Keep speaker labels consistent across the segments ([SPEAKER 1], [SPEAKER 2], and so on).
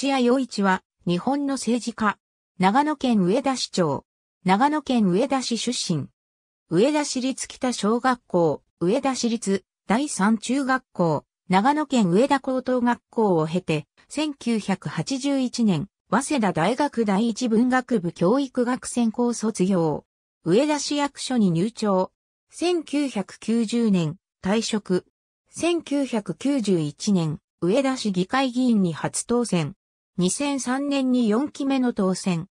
[SPEAKER 1] 土屋洋一は、日本の政治
[SPEAKER 2] 家。長野県上田市長。長野県上田市出身。上田市立北小学校、上田市立第三中学校、長野県上田高等学校を経て、1981年、早稲田大学第一文学部教育学専攻卒業。上田市役所に入庁。1990年、退職。1991年、上田市議会議員に初当選。2003年に4期目の当選。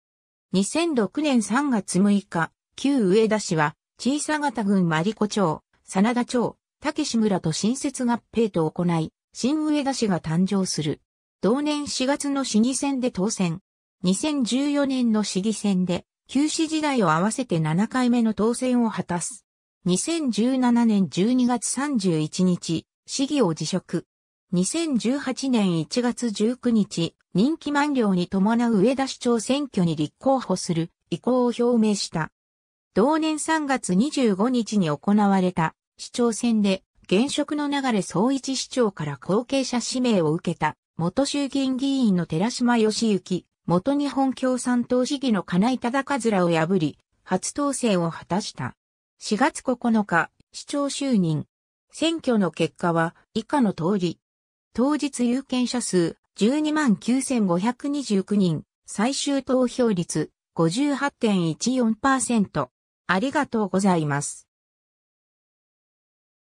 [SPEAKER 2] 2006年3月6日、旧上田市は、小佐方郡リ子町、真田町、竹志村と新設合併と行い、新上田市が誕生する。同年4月の市議選で当選。2014年の市議選で、旧市時代を合わせて7回目の当選を果たす。2017年12月31日、市議を辞職。2018年1月19日、任期満了に伴う上田市長選挙に立候補する意向を表明した。同年3月25日に行われた市長選で現職の流れ総一市長から後継者指名を受けた元衆議院議員の寺島義行、元日本共産党市議の金井忠和らを破り、初当選を果たした。4月9日、市長就任。選挙の結果は以下の通り。当日有権者数129,529人、最終投票率58.14%。ありがとうございます。